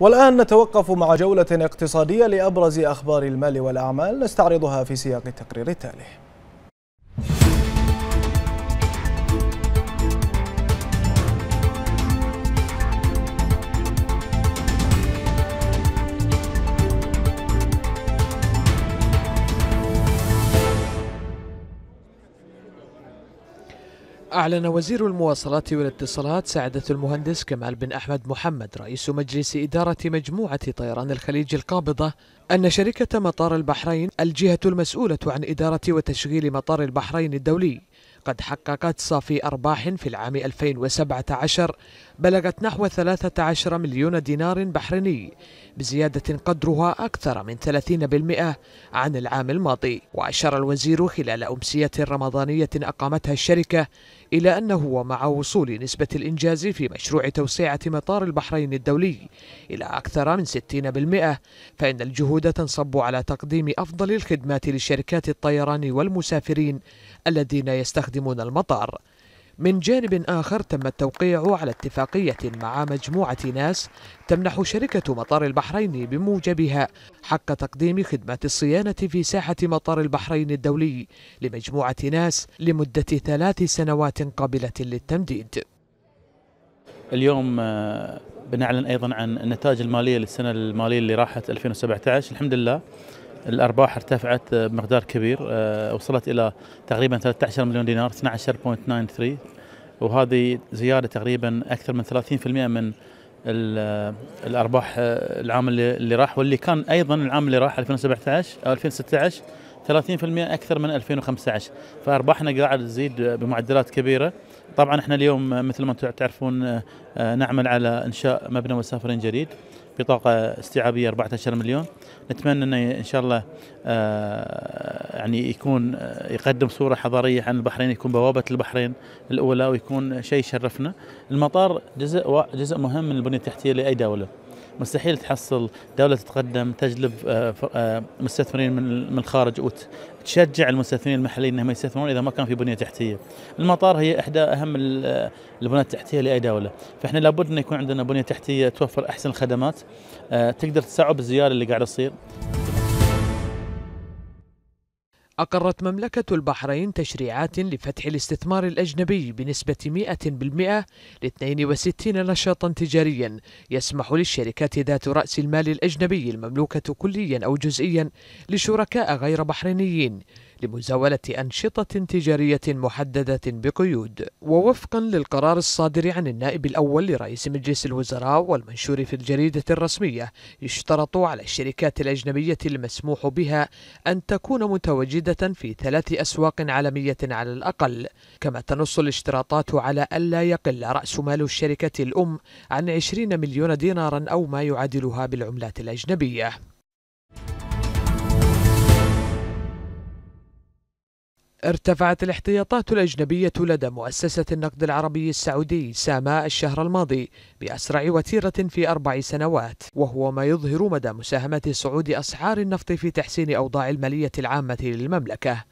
والآن نتوقف مع جولة اقتصادية لأبرز أخبار المال والأعمال نستعرضها في سياق التقرير التالي أعلن وزير المواصلات والاتصالات سعادة المهندس كمال بن أحمد محمد رئيس مجلس إدارة مجموعة طيران الخليج القابضة أن شركة مطار البحرين الجهة المسؤولة عن إدارة وتشغيل مطار البحرين الدولي قد حققت صافي أرباح في العام 2017 بلغت نحو 13 مليون دينار بحريني بزيادة قدرها أكثر من 30% عن العام الماضي وأشار الوزير خلال أمسية رمضانية أقامتها الشركة إلى أنه ومع وصول نسبة الإنجاز في مشروع توسعة مطار البحرين الدولي إلى أكثر من 60% فإن الجهود تنصب على تقديم أفضل الخدمات لشركات الطيران والمسافرين الذين يستخدمون المطار من جانب آخر تم التوقيع على اتفاقية مع مجموعة ناس تمنح شركة مطار البحرين بموجبها حق تقديم خدمة الصيانة في ساحة مطار البحرين الدولي لمجموعة ناس لمدة ثلاث سنوات قابلة للتمديد اليوم آه، بنعلن أيضا عن النتائج المالية للسنة المالية اللي راحت 2017 الحمد لله الارباح ارتفعت بمقدار كبير آه، وصلت الى تقريبا 13 مليون دينار 12.93 وهذه زياده تقريبا اكثر من 30% من آه، الارباح آه، العام اللي, راح واللي كان ايضا العام اللي راح 2017 او 2016 30% اكثر من 2015 فارباحنا قاعد تزيد بمعدلات كبيره طبعا احنا اليوم مثل ما تعرفون نعمل على انشاء مبنى مسافرين جديد بطاقه استيعابيه 14 مليون نتمنى انه ان شاء الله آه، يعني يكون آه، يقدم صوره حضاريه عن البحرين يكون بوابه البحرين الاولى ويكون شيء يشرفنا المطار جزء جزء مهم من البنيه التحتيه لاي دوله مستحيل تحصل دولة تتقدم تجلب آه، آه، مستثمرين من الخارج وتشجع المستثمرين المحليين انهم يستثمرون اذا ما كان في بنية تحتية. المطار هي احدى اهم آه، البنية التحتية لاي دولة، فاحنا لابد ان يكون عندنا بنية تحتية توفر احسن الخدمات تقدر تصعب الزيارة اللي قاعد تصير. أقرت مملكة البحرين تشريعات لفتح الاستثمار الأجنبي بنسبة 100% ل 62 نشاطا تجاريا يسمح للشركات ذات رأس المال الأجنبي المملوكة كليا أو جزئيا لشركاء غير بحرينيين لمزاولة أنشطة تجارية محددة بقيود ووفقا للقرار الصادر عن النائب الأول لرئيس مجلس الوزراء والمنشور في الجريدة الرسمية يشترط على الشركات الأجنبية المسموح بها أن تكون متواجدة في ثلاث أسواق عالمية على الأقل كما تنص الاشتراطات على ألا يقل رأس مال الشركة الأم عن 20 مليون دينارا أو ما يعادلها بالعملات الأجنبية ارتفعت الاحتياطات الأجنبية لدى مؤسسة النقد العربي السعودي ساما الشهر الماضي بأسرع وتيرة في أربع سنوات وهو ما يظهر مدى مساهمة صعود أسعار النفط في تحسين أوضاع المالية العامة للمملكة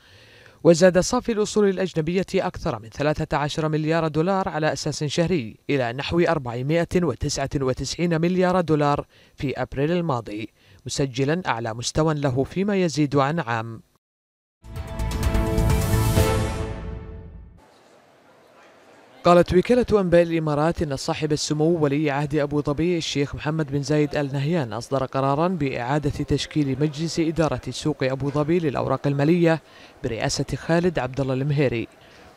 وزاد صافي الأصول الأجنبية أكثر من 13 مليار دولار على أساس شهري إلى نحو 499 مليار دولار في أبريل الماضي مسجلا أعلى مستوى له فيما يزيد عن عام قالت وكالة أنباء الإمارات أن صاحب السمو ولي عهد أبو ظبي الشيخ محمد بن زايد آل نهيان أصدر قرارا بإعادة تشكيل مجلس إدارة سوق أبو ظبي للأوراق المالية برئاسة خالد عبد الله المهيري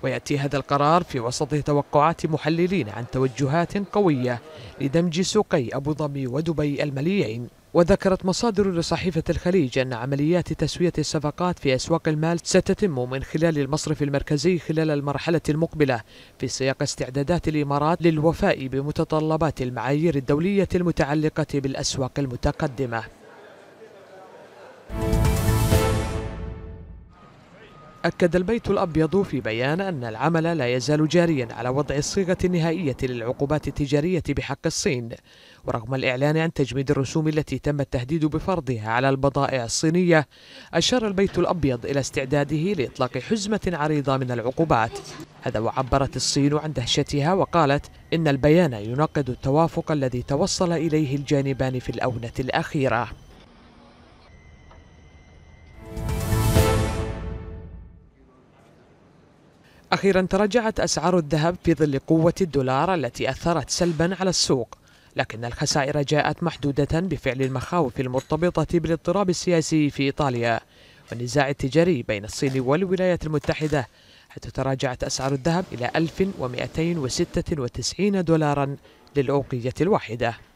ويأتي هذا القرار في وسط توقعات محللين عن توجهات قوية لدمج سوقي أبو ظبي ودبي الماليين وذكرت مصادر لصحيفة الخليج أن عمليات تسوية الصفقات في أسواق المال ستتم من خلال المصرف المركزي خلال المرحلة المقبلة في سياق استعدادات الإمارات للوفاء بمتطلبات المعايير الدولية المتعلقة بالأسواق المتقدمة أكد البيت الأبيض في بيان أن العمل لا يزال جاريا على وضع الصيغة النهائية للعقوبات التجارية بحق الصين ورغم الإعلان عن تجميد الرسوم التي تم التهديد بفرضها على البضائع الصينية أشار البيت الأبيض إلى استعداده لإطلاق حزمة عريضة من العقوبات هذا وعبرت الصين عن دهشتها وقالت إن البيان يناقض التوافق الذي توصل إليه الجانبان في الأونة الأخيرة أخيرا تراجعت أسعار الذهب في ظل قوة الدولار التي أثرت سلبا على السوق لكن الخسائر جاءت محدودة بفعل المخاوف المرتبطة بالاضطراب السياسي في إيطاليا والنزاع التجاري بين الصين والولايات المتحدة حيث تراجعت أسعار الذهب إلى 1296 دولارا للأوقية الواحدة